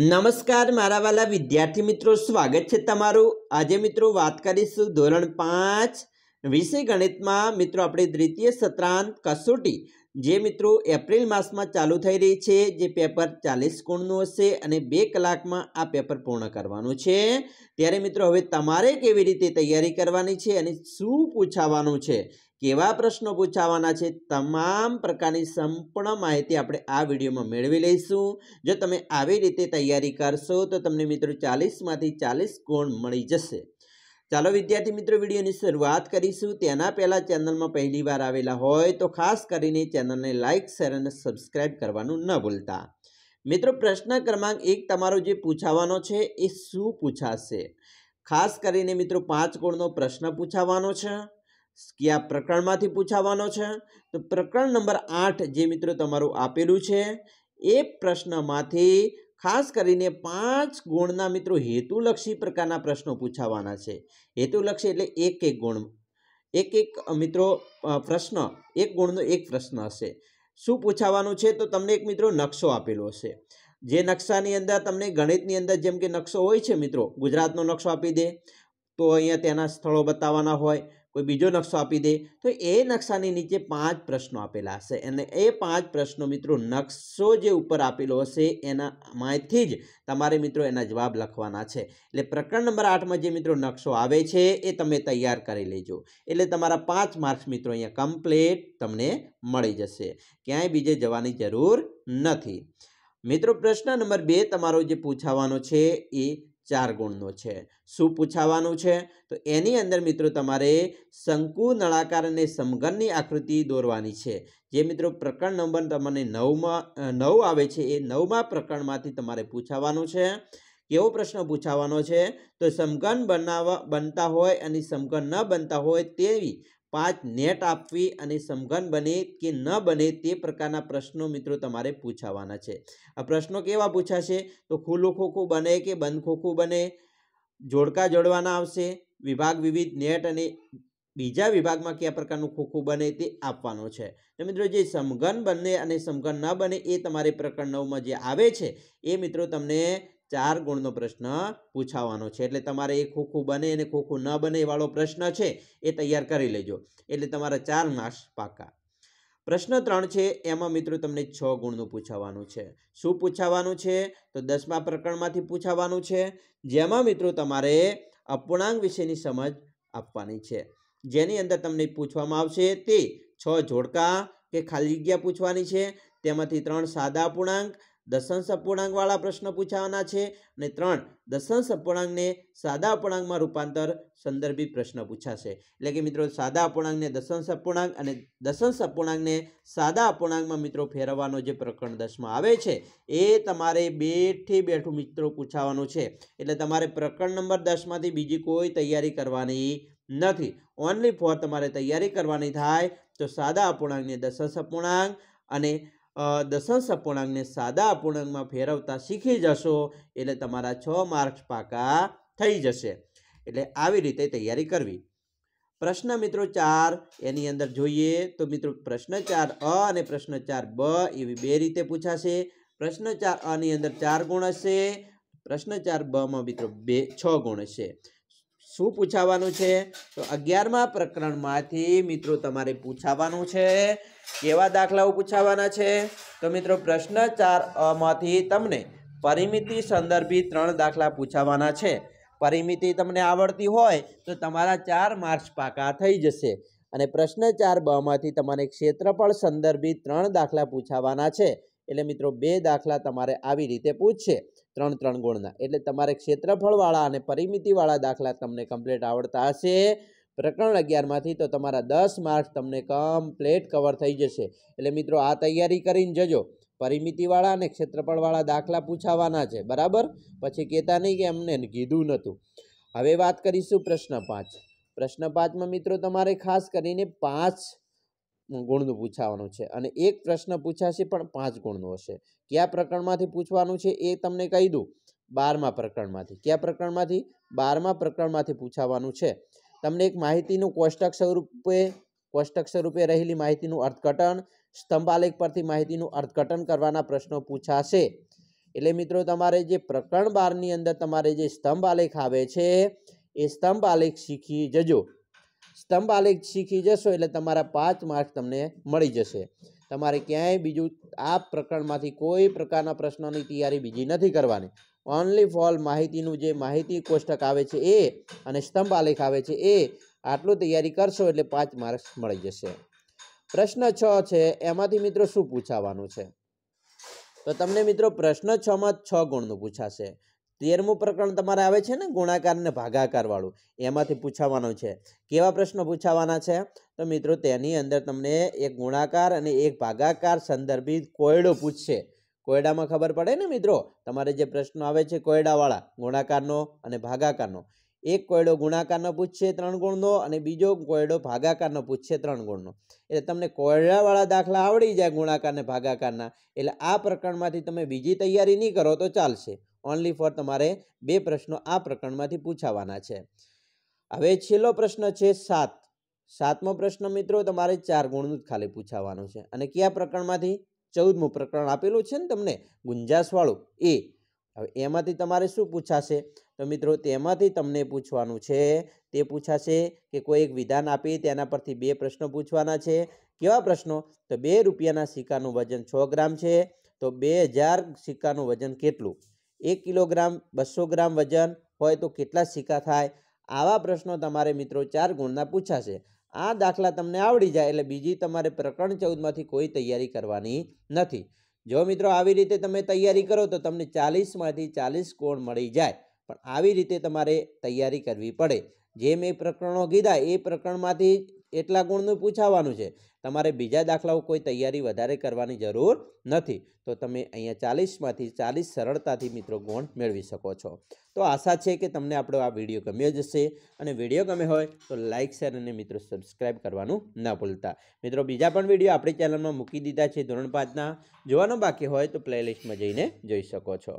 નમસ્કાર મારા વાલા વિદ્યાર્થી મિત્રો સ્વાગત છે તમારું આજે મિત્રો વાત કરીશું ધોરણ પાંચ વિષય ગણિતમાં મિત્રો આપણે દ્વિતીય સત્રાંત કસોટી જે મિત્રો એપ્રિલ માસમાં ચાલુ થઈ રહી છે જે પેપર ચાલીસ ગુણનું હશે અને બે કલાકમાં આ પેપર પૂર્ણ કરવાનું છે ત્યારે મિત્રો હવે તમારે કેવી રીતે તૈયારી કરવાની છે અને શું પૂછાવાનું છે કેવા પ્રશ્નો પૂછાવાના છે તમામ પ્રકારની સંપૂર્ણ માહિતી આપણે આ વિડીયોમાં મેળવી લઈશું જો તમે આવી રીતે તૈયારી કરશો તો તમને મિત્રો ચાલીસમાંથી ચાલીસ ગુણ મળી જશે ચાલો વિદ્યાર્થી મિત્રો વિડીયોની શરૂઆત કરીશું તેના પહેલાં ચેનલમાં પહેલીવાર આવેલા હોય તો ખાસ કરીને ચેનલને લાઇક શેર અને સબસ્ક્રાઇબ કરવાનું ન ભૂલતા મિત્રો પ્રશ્ન ક્રમાંક એક તમારો જે પૂછાવાનો છે એ શું પૂછાશે ખાસ કરીને મિત્રો પાંચ ગુણનો પ્રશ્ન પૂછાવાનો છે કયા પ્રકરણમાંથી પૂછાવાનો છે તો પ્રકરણ નંબર આઠ જે મિત્રો તમારું આપેલું છે એ પ્રશ્નમાંથી ખાસ કરીને પાંચ ગુણના મિત્રો હેતુલક્ષી પ્રકારના પ્રશ્નો પૂછાવાના છે હેતુલક્ષી એટલે એક એક ગુણ એક એક મિત્રો પ્રશ્ન એક ગુણનો એક પ્રશ્ન હશે શું પૂછાવાનું છે તો તમને એક મિત્રો નકશો આપેલો હશે જે નકશાની અંદર તમને ગણિતની અંદર જેમ કે નકશો હોય છે મિત્રો ગુજરાતનો નકશો આપી દે તો અહીંયા તેના સ્થળો બતાવવાના હોય કોઈ બીજો નકશો આપી દે તો એ નકશાની નીચે પાંચ પ્રશ્નો આપેલા હશે અને એ પાંચ પ્રશ્નો મિત્રો નકશો જે ઉપર આપેલો હશે એના એનામાંથી જ તમારે મિત્રો એના જવાબ લખવાના છે એટલે પ્રકરણ નંબર આઠમાં જે મિત્રો નકશો આવે છે એ તમે તૈયાર કરી લેજો એટલે તમારા પાંચ માર્ક્સ મિત્રો અહીંયા કમ્પ્લીટ તમને મળી જશે ક્યાંય બીજે જવાની જરૂર નથી મિત્રો પ્રશ્ન નંબર બે તમારો જે પૂછાવાનો છે એ ચાર ગુણનો છે શું પૂછાવાનું છે તો એની અંદર મિત્રો તમારે શંકુ નળાકાર અને સમઘનની આકૃતિ દોરવાની છે જે મિત્રો પ્રકરણ નંબર તમને નવમાં નવ આવે છે એ નવમાં પ્રકરણમાંથી તમારે પૂછાવાનું છે કેવો પ્રશ્ન પૂછાવાનો છે તો સમઘન બનાવવા બનતા હોય અને સમઘન ન બનતા હોય તેવી પાંચ નેટ આપવી અને સમઘન બને કે ન બને તે પ્રકારના પ્રશ્નો મિત્રો તમારે પૂછાવાના છે આ પ્રશ્નો કેવા પૂછાશે તો ખુલ્લું ખોખું બને કે બંધ ખોખું બને જોડકા જોડવાના આવશે વિભાગ વિવિધ નેટ અને બીજા વિભાગમાં કયા પ્રકારનું ખોખું બને તે આપવાનો છે તો મિત્રો જે સમઘન બને અને સમઘન ન બને એ તમારે પ્રકરણ નવમાં જે આવે છે એ મિત્રો તમને ચાર ગુણનો પ્રશ્ન પૂછાવાનો છે એટલે તમારે એ ખોખું બને અને ખોખું ન બને વાળો પ્રશ્ન છે એ તૈયાર કરી લેજો એટલે તમારા ચાર માર્ક્સ પાકા પ્રશ્ન ત્રણ છે એમાં મિત્રો તમને છ ગુણનું પૂછાવાનું છે શું પૂછાવાનું છે તો દસમા પ્રકરણમાંથી પૂછાવાનું છે જેમાં મિત્રો તમારે અપૂર્ણાંક વિશેની સમજ આપવાની છે જેની અંદર તમને પૂછવામાં આવશે તે છ જોડકા કે ખાલી જગ્યા પૂછવાની છે તેમાંથી ત્રણ સાદા અપૂર્ણાંક દશાંશ અપૂર્ણાંકવાળા પ્રશ્ન પૂછાવાના છે અને ત્રણ દશાંશ અપૂર્ણાંકને સાદા અપૂર્ણાંકમાં રૂપાંતર સંદર્ભિત પ્રશ્ન પૂછાશે એટલે કે મિત્રો સાદા અપૂર્ણાંકને દશાંશ અપૂર્ણાંક અને દશાંશ અપૂર્ણાંકને સાદા અપૂર્ણાંકમાં મિત્રો ફેરવવાનો જે પ્રકરણ દસમાં આવે છે એ તમારે બેઠે બેઠું મિત્રો પૂછાવાનું છે એટલે તમારે પ્રકરણ નંબર દસમાંથી બીજી કોઈ તૈયારી કરવાની નથી ઓનલી ફોર તમારે તૈયારી કરવાની થાય તો સાદા અપૂર્ણાંકને દશાંશ અપૂર્ણાંક અને દશાંશ અપૂર્ણાંકને સાદા અપૂર્ણાંકમાં ફેરવતા શીખી જશો એટલે તમારા છ માર્ક્સ પાકા થઈ જશે એટલે આવી રીતે તૈયારી કરવી પ્રશ્ન મિત્રો ચાર એની અંદર જોઈએ તો મિત્રો પ્રશ્ન ચાર અ અને પ્રશ્ન ચાર બ એવી બે રીતે પૂછાશે પ્રશ્ન ચાર અની અંદર ચાર ગુણ હશે પ્રશ્ન ચાર બમાં મિત્રો બે છ ગુણ હશે શું પૂછાવાનું છે તો અગિયારમાં પ્રકરણમાંથી મિત્રો તમારે પૂછાવાનું છે કેવા દાખલાઓ પૂછાવાના છે તો મિત્રો પ્રશ્ન ચારમાંથી તમને પરિમિતિ સંદર્ભી ત્રણ દાખલા પૂછાવાના છે પરિમિતિ તમને આવડતી હોય તો તમારા ચાર માર્ક્સ પાકા થઈ જશે અને પ્રશ્ન ચાર બમાંથી તમારે ક્ષેત્રફળ સંદર્ભી ત્રણ દાખલા પૂછાવાના છે એટલે મિત્રો બે દાખલા તમારે આવી રીતે પૂછશે ત્રણ ત્રણ ગુણના એટલે તમારે ક્ષેત્રફળવાળા અને પરિમિતિવાળા દાખલા તમને કમ્પ્લીટ આવડતા હશે પ્રકરણ અગિયારમાંથી તો તમારા દસ માર્ક્સ તમને કમ્પ્લીટ કવર થઈ જશે એટલે મિત્રો આ તૈયારી કરીને જજો પરિમિતિવાળા અને ક્ષેત્રફળવાળા દાખલા પૂછાવાના છે બરાબર પછી કહેતા નહીં કે એમને કીધું નહોતું હવે વાત કરીશું પ્રશ્ન પાંચ પ્રશ્ન પાંચમાં મિત્રો તમારે ખાસ કરીને પાંચ ગુણનું પૂછાવાનું છે અને એક પ્રશ્ન પૂછાશે પણ પાંચ ગુણનું હશે કયા પ્રકરણમાંથી પૂછવાનું છે એ તમને કહી દઉં બારમા પ્રકરણમાંથી કયા પ્રકરણમાંથી બારમા પ્રકરણમાંથી પૂછાવાનું છે તમને એક માહિતીનું કોષ્ટક સ્વરૂપે કોષ્ટક સ્વરૂપે રહેલી માહિતીનું અર્થઘટન સ્તંભાલેખ પરથી માહિતીનું અર્થઘટન કરવાના પ્રશ્નો પૂછાશે એટલે મિત્રો તમારે જે પ્રકરણ બારની અંદર તમારે જે સ્તંભ આલેખ આવે છે એ સ્તંભ આલેખ શીખી જજો સ્તંભ આલેખ શીખી જશો એટલે તમારા પાંચ માર્ક્સ તમને મળી જશે તમારે ક્યાંય બીજું આ પ્રકરણમાંથી કોઈ પ્રકારના પ્રશ્નોની તૈયારી બીજી નથી કરવાની ઓનલી ફોલ માહિતીનું જે માહિતી કોષ્ટક આવે છે એ અને સ્તંભ આલેખ આવે છે એ આટલું તૈયારી કરશો એટલે પાંચ માર્ક્સ મળી જશે પ્રશ્ન છ છે એમાંથી મિત્રો શું પૂછાવાનું છે તો તમને મિત્રો પ્રશ્ન છમાં છ ગુણનું પૂછાશે તેરમું પ્રકરણ તમારે આવે છે ને ગુણાકાર ને ભાગાકારવાળું એમાંથી પૂછાવાનું છે કેવા પ્રશ્નો પૂછાવાના છે તો મિત્રો તેની અંદર તમને એક ગુણાકાર અને એક ભાગાકાર સંદર્ભિત કોયડો પૂછશે કોયડામાં ખબર પડે ને મિત્રો તમારે જે પ્રશ્નો આવે છે કોયડાવાળા ગુણાકારનો અને ભાગાકારનો એક કોયડો ગુણાકારનો પૂછશે ત્રણ ગુણનો અને બીજો કોયડો ભાગાકારનો પૂછશે ત્રણ ગુણનો એટલે તમને કોયડાવાળા દાખલા આવડી જાય ગુણાકાર ને ભાગાકારના એટલે આ પ્રકરણમાંથી તમે બીજી તૈયારી નહીં કરો તો ચાલશે ઓનલી ફોર તમારે બે પ્રશ્નો આ પ્રકરણમાંથી પૂછાવાના છે હવે છેલ્લો પ્રશ્ન છે સાત સાતમો પ્રશ્ન મિત્રો તમારે ચાર ગુણનું જ ખાલી પૂછાવાનું છે અને કયા પ્રકરણમાંથી ચૌદમું પ્રકરણ આપેલું છે ને તમને ગુંજાસવાળું એ હવે એમાંથી તમારે શું પૂછાશે તો મિત્રો તેમાંથી તમને પૂછવાનું છે તે પૂછાશે કે કોઈ એક વિધાન આપી તેના પરથી બે પ્રશ્નો પૂછવાના છે કેવા પ્રશ્નો તો બે રૂપિયાના સિક્કાનું વજન છ ગ્રામ છે તો બે હજાર સિક્કાનું વજન કેટલું એક કિલોગ્રામ બસો ગ્રામ વજન હોય તો કેટલા સિક્કા થાય આવા પ્રશ્નો તમારે મિત્રો ચાર ગુણના પૂછાશે આ દાખલા તમને આવડી જાય એટલે બીજી તમારે પ્રકરણ ચૌદમાંથી કોઈ તૈયારી કરવાની નથી જો મિત્રો આવી રીતે તમે તૈયારી કરો તો તમને ચાલીસમાંથી ચાલીસ કોણ મળી જાય પણ આવી રીતે તમારે તૈયારી કરવી પડે જે મેં પ્રકરણો કીધા એ પ્રકરણમાંથી એટલા ગુણનું પૂછાવાનું છે તમારે બીજા દાખલાઓ કોઈ તૈયારી વધારે કરવાની જરૂર નથી તો તમે અહીંયા ચાલીસમાંથી ચાલીસ સરળતાથી મિત્રો ગુણ મેળવી શકો છો તો આશા છે કે તમને આપણો આ વિડીયો ગમ્યો જ હશે અને વિડીયો ગમે હોય તો લાઇક શેર અને મિત્રો સબસ્ક્રાઈબ કરવાનું ન ભૂલતા મિત્રો બીજા પણ વિડીયો આપણી ચેનલમાં મૂકી દીધા છે ધોરણ પાંચના જોવાનો બાકી હોય તો પ્લેલિસ્ટમાં જઈને જોઈ શકો છો